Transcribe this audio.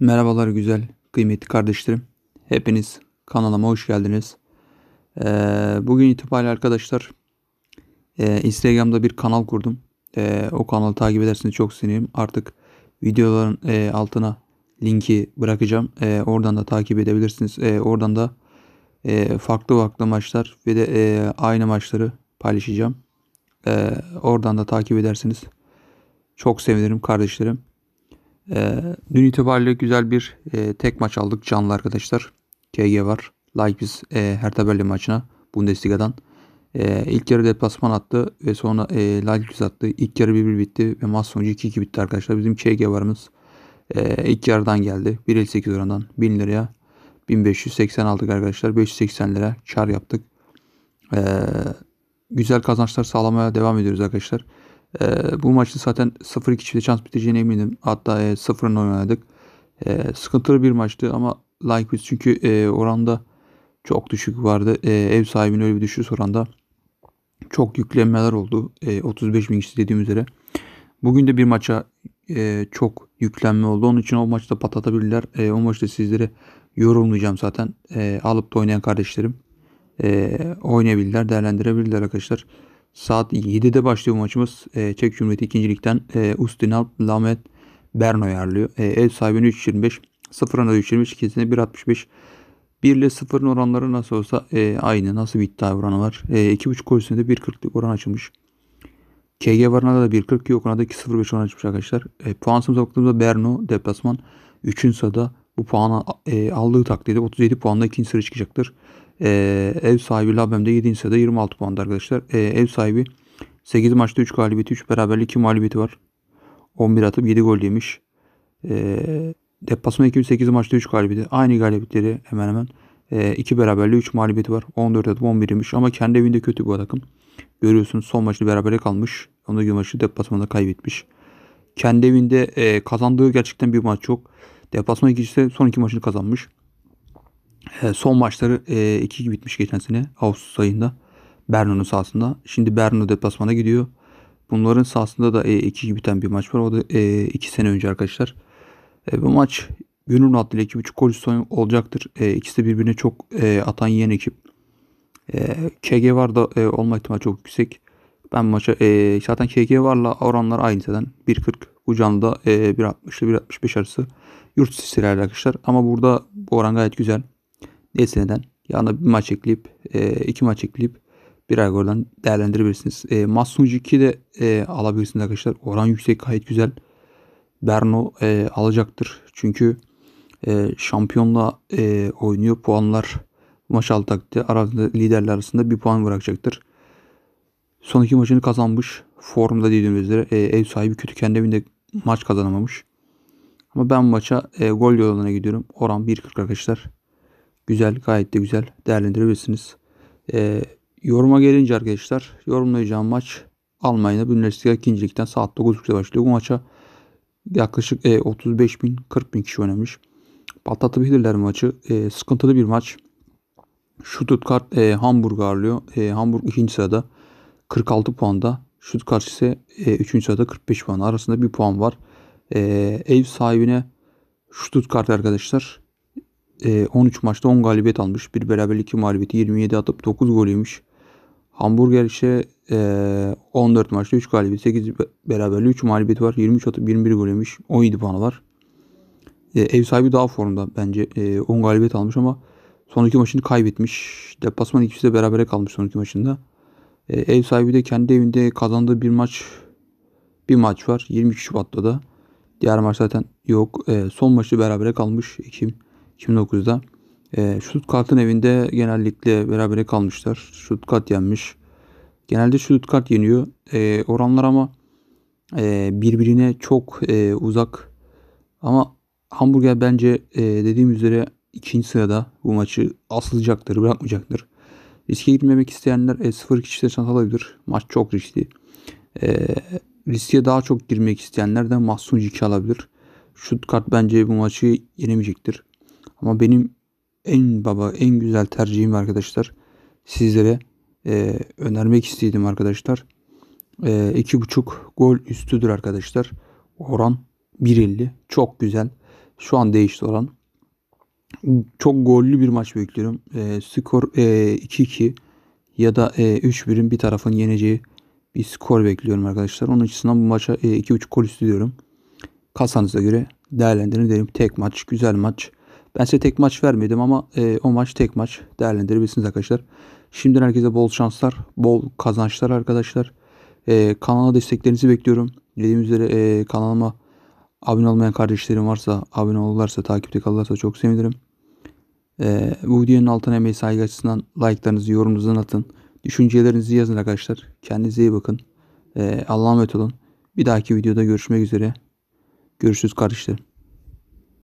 Merhabalar güzel, kıymetli kardeşlerim. Hepiniz kanalıma hoş geldiniz. Ee, bugün itibariyle arkadaşlar e, Instagram'da bir kanal kurdum. E, o kanalı takip ederseniz çok sevinirim. Artık videoların e, altına linki bırakacağım. E, oradan da takip edebilirsiniz. E, oradan da e, farklı farklı maçlar ve de e, aynı maçları paylaşacağım. E, oradan da takip edersiniz. Çok sevinirim kardeşlerim. Ee, dün itibariyle güzel bir e, tek maç aldık canlı arkadaşlar. KG var. Leipzig e, her Berlin maçına Bundesliga'dan. E, ilk yarı deplasman attı ve sonra e, biz attı. İlk yarı 1-1 bitti ve maç sonucu 2-2 bitti arkadaşlar. Bizim KG varımız e, ilk yarıdan geldi. 1.58 orandan 1000 liraya 1580 aldık arkadaşlar. 580 lira kar yaptık. E, güzel kazançlar sağlamaya devam ediyoruz arkadaşlar. E, bu maçta zaten 0-2 çifte şans biteceğine eminim. Hatta e, 0'ın oynadık. E, sıkıntılı bir maçtı ama Leipzig çünkü e, oranda çok düşük vardı. E, ev sahibinin öyle bir düşük oranda çok yüklenmeler oldu. E, 35 bin kişi dediğim üzere. Bugün de bir maça e, çok yüklenme oldu. Onun için o maçta patlatabilirler. E, o maçta sizlere yorumlayacağım zaten. E, alıp da oynayan kardeşlerim e, oynayabilirler, değerlendirebilirler arkadaşlar. Saat 7'de başlıyor maçımız. E, Çek Cumhuriyeti 2. Lig'den e, Ustinal Lamet Berno yerliyor. E, ev sahibini 3.25, 0 ana 3.25, ikisini 1.65. 1 ile 0'ın oranları nasıl olsa e, aynı. Nasıl bir iddia oranı var? E, 2.5 gol üstünde 1.40'lık oran açılmış. KG varına da 1.40 yok. Ona da 2.05 oran açmış arkadaşlar. E, puansız baktığımızda Berno, Deplasman 3. sırada bu puanı e, aldığı takdirde 37 puanla ikinci sıra çıkacaktır. E, ev sahibi Labem'de 7. sırada 26 puanda arkadaşlar. E, ev sahibi 8 maçta 3 galibiyeti 3 beraberlik 2 mağlubiyeti var. 11 atıp 7 gol yemiş. E, Deplasman ekibi 8 maçta 3 galibiyeti. Aynı galibiyetleri hemen hemen. E, 2 beraberliği 3 mağlubiyeti var. 14 atıp 11 yemiş. Ama kendi evinde kötü bu takım. Görüyorsunuz son maçta berabere kalmış. Ondan gün maçı deplasmanda kaybetmiş. Kendi evinde e, kazandığı gerçekten bir maç yok. Deplasman ikincisi son iki maçını kazanmış. E, son maçları 2 e, iki bitmiş geçen sene Ağustos ayında Berno'nun sahasında. Şimdi Berno deplasmana gidiyor. Bunların sahasında da 2 e, biten bir maç var. O da 2 e, iki sene önce arkadaşlar. E, bu maç Gönül adlı 2.5 gol üstü olacaktır. E, ikisi de birbirine çok e, atan yiyen ekip. E, KG var da e, olma ihtimali çok yüksek. Ben maça e, zaten KG varla oranlar aynı zaten 1.40 bu canlıda e, 1.60'lı 1.65 arası yurt sisleri arkadaşlar. Ama burada bu oran gayet güzel. neden? yanına bir maç ekleyip e, iki maç ekleyip birer golden değerlendirebilirsiniz. E, Masunucu 2 de e, alabilirsiniz arkadaşlar. Oran yüksek gayet güzel. Berno e, alacaktır. Çünkü e, şampiyonla e, oynuyor. Puanlar maç altı takdirde arasında liderler arasında bir puan bırakacaktır. Son iki maçını kazanmış. Formda dediğimiz üzere e, ev sahibi kötü kendi evinde maç kazanamamış. Ama ben maça e, gol yoluna gidiyorum. Oran 1.40 arkadaşlar. Güzel gayet de güzel değerlendirebilirsiniz. E, yoruma gelince arkadaşlar yorumlayacağım maç Almanya'da Bundesliga 2. Lig'den saat 9.30'da başlıyor. Bu maça yaklaşık e, 35 bin 40 bin kişi oynamış. Patlatabilirler maçı. E, sıkıntılı bir maç. Stuttgart e, Hamburg ağırlıyor. E, Hamburg 2. sırada 46 puanda. Şut karşısı e, 3. sırada 45 puan arasında bir puan var. E, ev sahibine şut Stuttgart arkadaşlar e, 13 maçta 10 galibiyet almış. Bir beraberlik 2 mağlubiyeti 27 atıp 9 golüymüş. Hamburger ise e, 14 maçta 3 galibiyet 8 beraberliği 3 mağlubiyeti var. 23 atıp 21 golüymüş. 17 puanı var. E, ev sahibi daha formda bence. E, 10 galibiyet almış ama son iki maçını kaybetmiş. Deplasman ikisi de berabere kalmış son iki maçında. E, ev sahibi de kendi evinde kazandığı bir maç bir maç var. 22 Şubat'ta da. Diğer maç zaten yok. E, son maçı berabere kalmış Ekim 2009'da. E, Stuttgart'ın evinde genellikle berabere kalmışlar. Stuttgart yenmiş. Genelde Stuttgart yeniyor. E, oranlar ama e, birbirine çok e, uzak. Ama Hamburger bence e, dediğim üzere ikinci sırada bu maçı asılacaktır, bırakmayacaktır. Riske girmemek isteyenler e, 0 kişide çanta alabilir. Maç çok riskli. E, riske daha çok girmek isteyenler de Mahsun 2 alabilir. Şut bence bu maçı yenemeyecektir. Ama benim en baba en güzel tercihim arkadaşlar. Sizlere e, önermek istedim arkadaşlar. E, iki buçuk gol üstüdür arkadaşlar. Oran 1.50. Çok güzel. Şu an değişti oran çok gollü bir maç bekliyorum. E, skor e, 2-2 ya da e, 3-1'in bir tarafın yeneceği bir skor bekliyorum arkadaşlar. Onun açısından bu maça e, 3 gol üstü diyorum. Kasanıza göre değerlendirin derim. Tek maç, güzel maç. Ben size tek maç vermedim ama e, o maç tek maç değerlendirebilirsiniz arkadaşlar. Şimdiden herkese bol şanslar, bol kazançlar arkadaşlar. E, kanala desteklerinizi bekliyorum. Dediğim üzere e, kanalıma abone olmayan kardeşlerim varsa, abone olurlarsa, takipte kalırlarsa çok sevinirim. Ee, bu videonun altına emeği saygı açısından like'larınızı, yorumunuzu atın. Düşüncelerinizi yazın arkadaşlar. Kendinize iyi bakın. Ee, Allah'a emanet olun. Bir dahaki videoda görüşmek üzere. Görüşürüz kardeşlerim.